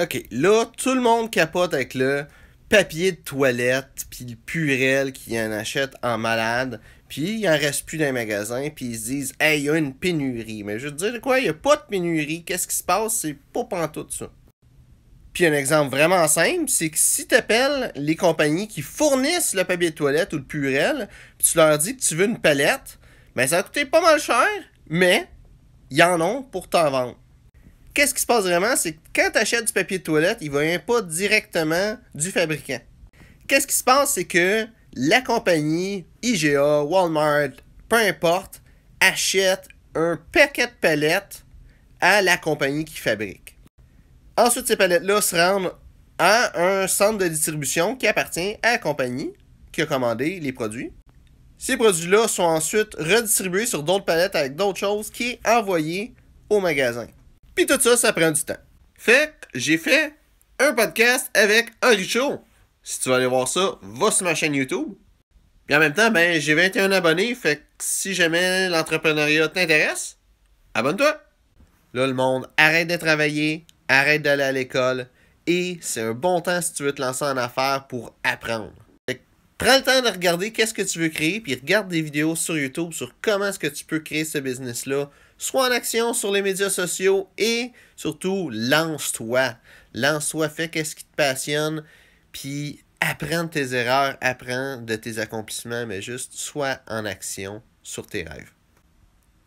Ok, là, tout le monde capote avec le papier de toilette, puis le purel qui en achète en malade, puis il en reste plus dans les magasins, puis ils se disent « Hey, il y a une pénurie. » Mais je veux te dire quoi, il n'y a pas de pénurie. Qu'est-ce qui se passe? C'est pas pantoute ça. Puis un exemple vraiment simple, c'est que si t'appelles les compagnies qui fournissent le papier de toilette ou le purel, puis tu leur dis que tu veux une palette, mais ça a coûté pas mal cher, mais y en ont pour t'en vendre. Qu'est-ce qui se passe vraiment? C'est que quand tu achètes du papier de toilette, il ne vient pas directement du fabricant. Qu'est-ce qui se passe? C'est que la compagnie, IGA, Walmart, peu importe, achète un paquet de palettes à la compagnie qui fabrique. Ensuite, ces palettes-là se rendent à un centre de distribution qui appartient à la compagnie qui a commandé les produits. Ces produits-là sont ensuite redistribués sur d'autres palettes avec d'autres choses qui est envoyé au magasin. Puis tout ça, ça prend du temps. Fait que j'ai fait un podcast avec Henri Chow. Si tu veux aller voir ça, va sur ma chaîne YouTube. Puis en même temps, ben, j'ai 21 abonnés, fait que si jamais l'entrepreneuriat t'intéresse, abonne-toi. Là, le monde arrête de travailler, arrête d'aller à l'école, et c'est un bon temps si tu veux te lancer en affaires pour apprendre. Prends le temps de regarder qu'est-ce que tu veux créer, puis regarde des vidéos sur YouTube sur comment est-ce que tu peux créer ce business-là, soit en action sur les médias sociaux et surtout lance-toi. Lance-toi, fais qu'est-ce qui te passionne, puis apprends de tes erreurs, apprends de tes accomplissements, mais juste sois en action sur tes rêves.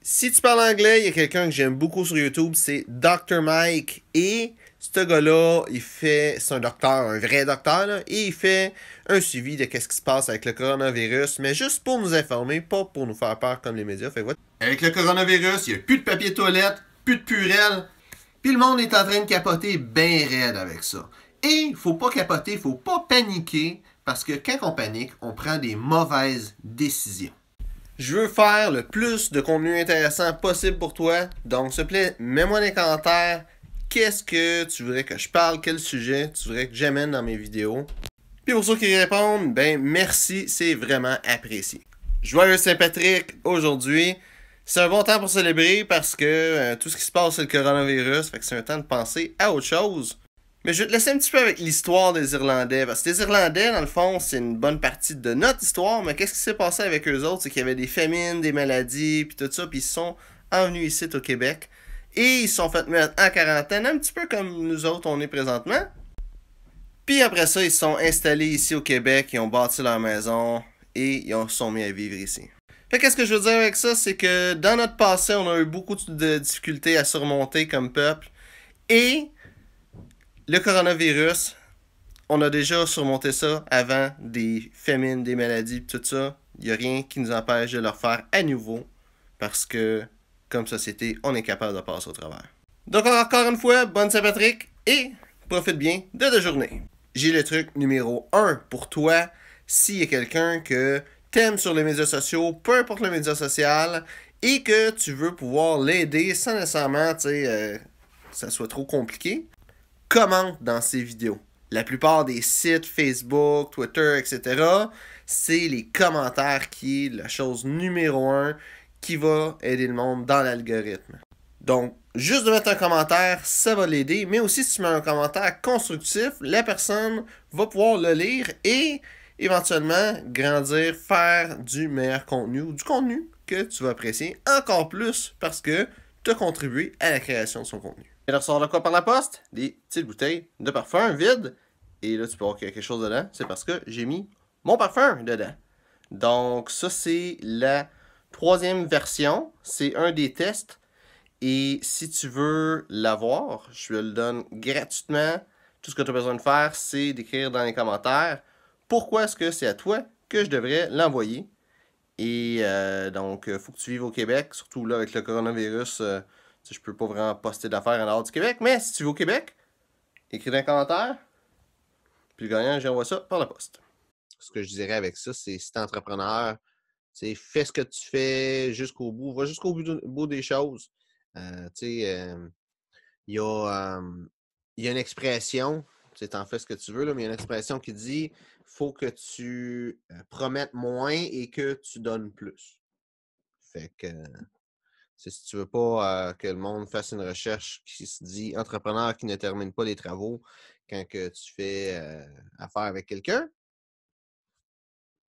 Si tu parles anglais, il y a quelqu'un que j'aime beaucoup sur YouTube, c'est Dr. Mike et ce gars-là, il fait, c'est un docteur, un vrai docteur, et il fait un suivi de qu'est-ce qui se passe avec le coronavirus, mais juste pour nous informer, pas pour nous faire peur comme les médias. Avec le coronavirus, il n'y a plus de papier toilette, plus de purelle, puis le monde est en train de capoter bien raide avec ça. Et il faut pas capoter, il faut pas paniquer, parce que quand on panique, on prend des mauvaises décisions. Je veux faire le plus de contenu intéressant possible pour toi, donc s'il te plaît, mets-moi des commentaires qu'est-ce que tu voudrais que je parle, quel sujet tu voudrais que j'amène dans mes vidéos. Puis pour ceux qui répondent, ben merci, c'est vraiment apprécié. Joyeux Saint-Patrick aujourd'hui. C'est un bon temps pour célébrer parce que euh, tout ce qui se passe c'est le coronavirus, fait que c'est un temps de penser à autre chose. Mais je vais te laisser un petit peu avec l'histoire des Irlandais, parce que les Irlandais, dans le fond, c'est une bonne partie de notre histoire, mais qu'est-ce qui s'est passé avec eux autres, c'est qu'il y avait des famines, des maladies, puis tout ça, puis ils sont venus ici au Québec et ils sont fait mettre en quarantaine, un petit peu comme nous autres on est présentement. Puis après ça, ils sont installés ici au Québec, ils ont bâti leur maison et ils se sont mis à vivre ici. Fait qu'est-ce que je veux dire avec ça, c'est que dans notre passé, on a eu beaucoup de difficultés à surmonter comme peuple et le coronavirus, on a déjà surmonté ça avant des famines, des maladies, tout ça. Il n'y a rien qui nous empêche de le faire à nouveau parce que comme société, on est capable de passer au travers. Donc encore une fois, bonne Saint-Patrick et profite bien de ta journée. J'ai le truc numéro 1 pour toi. S'il y a quelqu'un que t'aimes sur les médias sociaux, peu importe le média social, et que tu veux pouvoir l'aider sans nécessairement euh, que ça soit trop compliqué, commente dans ces vidéos. La plupart des sites Facebook, Twitter, etc., c'est les commentaires qui est la chose numéro 1 qui va aider le monde dans l'algorithme. Donc, juste de mettre un commentaire, ça va l'aider. Mais aussi, si tu mets un commentaire constructif, la personne va pouvoir le lire et éventuellement grandir, faire du meilleur contenu du contenu que tu vas apprécier encore plus parce que tu as contribué à la création de son contenu. Et là, ressort de quoi par la poste? Des petites bouteilles de parfum vides. Et là, tu peux voir qu'il y a quelque chose dedans. C'est parce que j'ai mis mon parfum dedans. Donc, ça, c'est la Troisième version, c'est un des tests. Et si tu veux l'avoir, je te le donne gratuitement. Tout ce que tu as besoin de faire, c'est d'écrire dans les commentaires pourquoi est-ce que c'est à toi que je devrais l'envoyer. Et euh, donc, il euh, faut que tu vives au Québec, surtout là avec le coronavirus. je euh, je peux pas vraiment poster d'affaires en dehors du Québec, mais si tu veux au Québec, écris dans les commentaires. Puis le gagnant, j'envoie ça par la poste. Ce que je dirais avec ça, c'est si tu es entrepreneur, fais ce que tu fais jusqu'au bout, va jusqu'au bout, des choses. Euh, euh, il y, a une expression, tu en fais ce que tu veux, là, mais il y a une expression qui dit faut que tu euh, promettes moins et que tu donnes plus. Fait que si tu veux pas que le monde fasse une recherche qui se dit entrepreneur qui ne termine pas les travaux quand que tu fais affaire avec quelqu'un,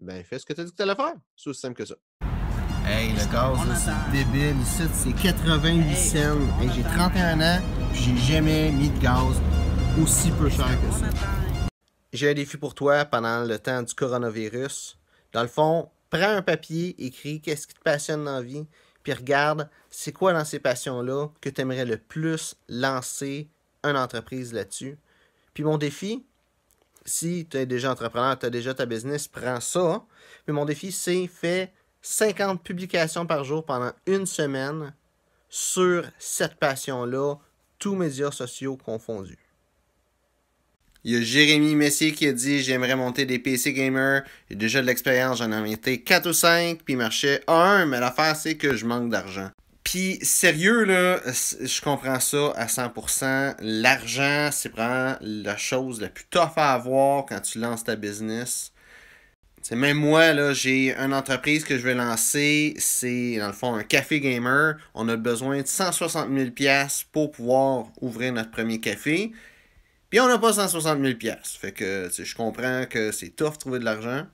ben fais ce que tu as dit que tu allais faire. C'est aussi simple que ça. Hey, le gaz, c'est débile. Ici, c'est 88 cents. Hey, j'ai 31 ans, j'ai jamais mis de gaz aussi peu cher que ça. J'ai un défi pour toi pendant le temps du coronavirus. Dans le fond, prends un papier, écris qu'est-ce qui te passionne dans la vie, puis regarde c'est quoi dans ces passions-là que tu aimerais le plus lancer une entreprise là-dessus. Puis mon défi, si tu es déjà entrepreneur, tu as déjà ta business, prends ça. Mais mon défi, c'est fait 50 publications par jour pendant une semaine sur cette passion-là, tous médias sociaux confondus. Il y a Jérémy Messier qui a dit J'aimerais monter des PC gamers. J'ai déjà de l'expérience, j'en ai monté 4 ou 5, puis il marchait 1, mais l'affaire, c'est que je manque d'argent. Puis, sérieux, là, je comprends ça à 100%. L'argent, c'est vraiment la chose la plus tough à avoir quand tu lances ta business. c'est même moi, là, j'ai une entreprise que je vais lancer. C'est, dans le fond, un café gamer. On a besoin de 160 000 pour pouvoir ouvrir notre premier café. Puis, on n'a pas 160 000 Fait que, je comprends que c'est tough de trouver de l'argent.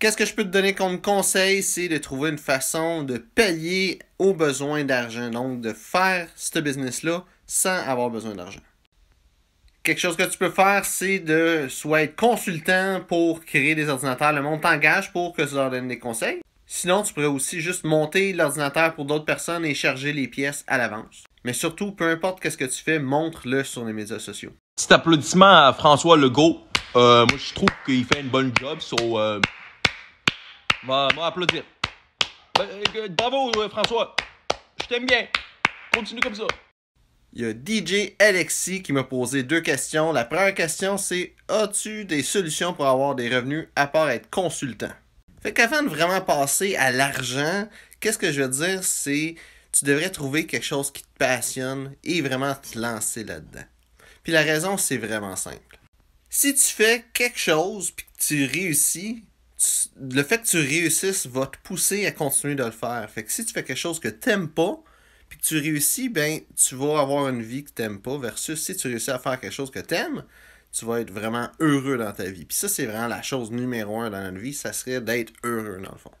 Qu'est-ce que je peux te donner comme conseil? C'est de trouver une façon de payer aux besoins d'argent. Donc, de faire ce business-là sans avoir besoin d'argent. Quelque chose que tu peux faire, c'est de soit être consultant pour créer des ordinateurs. Le monde t'engage pour que tu leur donnes des conseils. Sinon, tu pourrais aussi juste monter l'ordinateur pour d'autres personnes et charger les pièces à l'avance. Mais surtout, peu importe qu'est-ce que tu fais, montre-le sur les médias sociaux. Petit applaudissement à François Legault. Euh, moi, je trouve qu'il fait une bonne job. sur... Euh, Va, applaudir. Ben, euh, euh, bravo, euh, François. Je t'aime bien. Continue comme ça. Il y a DJ Alexis qui m'a posé deux questions. La première question, c'est As-tu des solutions pour avoir des revenus à part être consultant Fait qu'avant de vraiment passer à l'argent, qu'est-ce que je veux dire C'est tu devrais trouver quelque chose qui te passionne et vraiment te lancer là-dedans. Puis la raison, c'est vraiment simple. Si tu fais quelque chose puis que tu réussis, le fait que tu réussisses va te pousser à continuer de le faire. Fait que si tu fais quelque chose que t'aimes pas, puis que tu réussis, ben tu vas avoir une vie que t'aimes pas. Versus si tu réussis à faire quelque chose que t'aimes, tu vas être vraiment heureux dans ta vie. Puis ça, c'est vraiment la chose numéro un dans notre vie, ça serait d'être heureux dans le fond.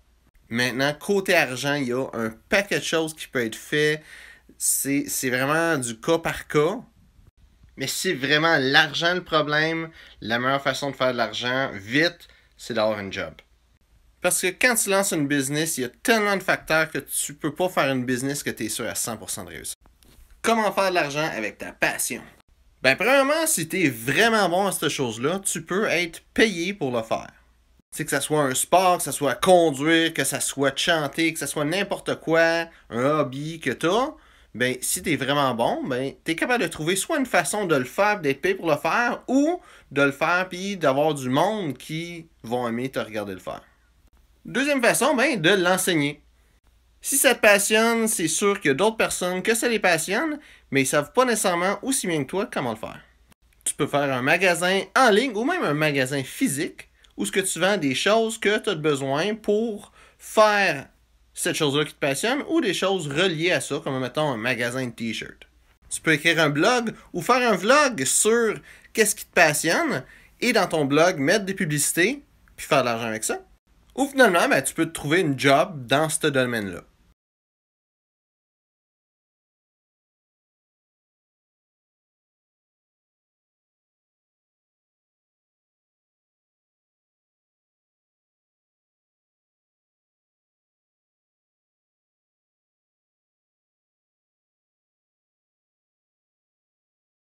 Maintenant, côté argent, il y a un paquet de choses qui peuvent être faites, C'est, vraiment du cas par cas. Mais si vraiment l'argent le problème, la meilleure façon de faire de l'argent, vite, c'est d'avoir un job. Parce que quand tu lances une business, il y a tellement de facteurs que tu peux pas faire une business que tu es sûr à 100% de réussir. Comment faire de l'argent avec ta passion? Ben, premièrement, si tu es vraiment bon à cette chose-là, tu peux être payé pour le faire. C'est que ce soit un sport, que ce soit conduire, que ce soit chanter, que ce soit n'importe quoi, un hobby que tu as, ben, si tu es vraiment bon, ben, tu es capable de trouver soit une façon de le faire, d'être payé pour le faire, ou de le faire puis d'avoir du monde qui vont aimer te regarder le faire. Deuxième façon, ben, de l'enseigner. Si ça te passionne, c'est sûr qu'il y a d'autres personnes que ça les passionne, mais ils ne savent pas nécessairement aussi bien que toi comment le faire. Tu peux faire un magasin en ligne ou même un magasin physique où ce que tu vends des choses que tu as besoin pour faire cette chose-là qui te passionne ou des choses reliées à ça, comme mettons un magasin de t-shirts. Tu peux écrire un blog ou faire un vlog sur qu'est-ce qui te passionne et dans ton blog mettre des publicités puis faire de l'argent avec ça. Ou finalement, ben, tu peux te trouver une job dans ce domaine-là.